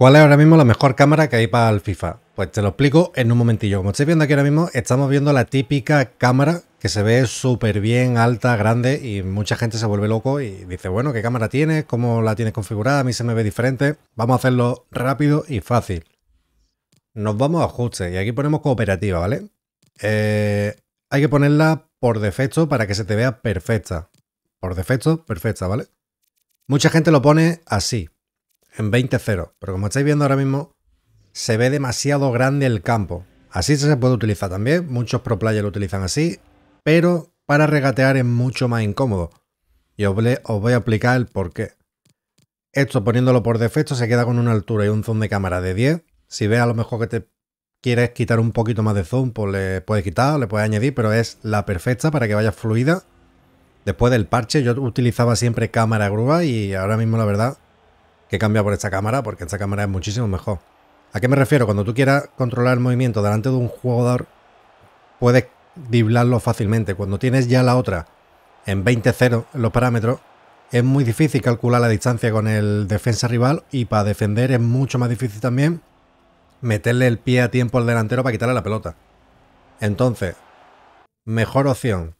¿Cuál es ahora mismo la mejor cámara que hay para el FIFA? Pues te lo explico en un momentillo. Como estáis viendo aquí ahora mismo, estamos viendo la típica cámara que se ve súper bien, alta, grande y mucha gente se vuelve loco y dice, bueno, ¿qué cámara tienes? ¿Cómo la tienes configurada? A mí se me ve diferente. Vamos a hacerlo rápido y fácil. Nos vamos a ajustes y aquí ponemos cooperativa, ¿vale? Eh, hay que ponerla por defecto para que se te vea perfecta. Por defecto, perfecta, ¿vale? Mucha gente lo pone así, en 20-0, pero como estáis viendo ahora mismo, se ve demasiado grande el campo. Así se puede utilizar también, muchos pro players lo utilizan así, pero para regatear es mucho más incómodo. Y os, voy a explicar el porqué Esto poniéndolo por defecto se queda con una altura y un zoom de cámara de 10. Si ve a lo mejor que te quieres quitar un poquito más de zoom, pues le puedes quitar, le puedes añadir, pero es la perfecta para que vaya fluida. Después del parche yo utilizaba siempre cámara grúa y ahora mismo la verdad que cambia por esta cámara, porque esta cámara es muchísimo mejor. ¿A qué me refiero? Cuando tú quieras controlar el movimiento delante de un jugador, puedes vibrarlo fácilmente. Cuando tienes ya la otra en 20-0 los parámetros, es muy difícil calcular la distancia con el defensa rival y para defender es mucho más difícil también meterle el pie a tiempo al delantero para quitarle la pelota. Entonces, mejor opción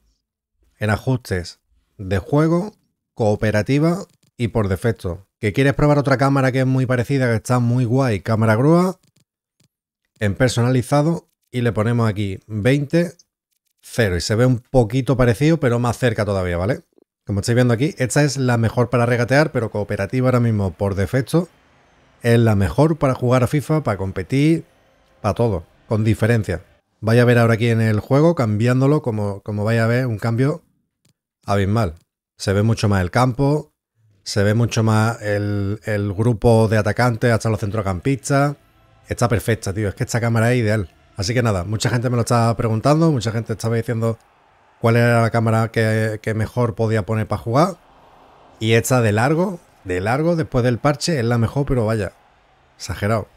en ajustes de juego, cooperativa y por defecto. ¿Que quieres probar otra cámara que es muy parecida, que está muy guay? Cámara grúa, en personalizado, y le ponemos aquí 20, 0. Y se ve un poquito parecido, pero más cerca todavía, ¿vale? Como estáis viendo aquí, esta es la mejor para regatear, pero cooperativa ahora mismo por defecto. Es la mejor para jugar a FIFA, para competir, para todo, con diferencia. Vaya a ver ahora aquí en el juego, cambiándolo, como, como vaya a ver, un cambio abismal. Se ve mucho más el campo, se ve mucho más el, grupo de atacantes hasta los centrocampistas. Está perfecta, tío. Es que esta cámara es ideal. Así que nada, mucha gente me lo estaba preguntando, mucha gente estaba diciendo cuál era la cámara que, que, mejor podía poner para jugar. Y esta de largo, de largo, después del parche, es la mejor, pero vaya, exagerado.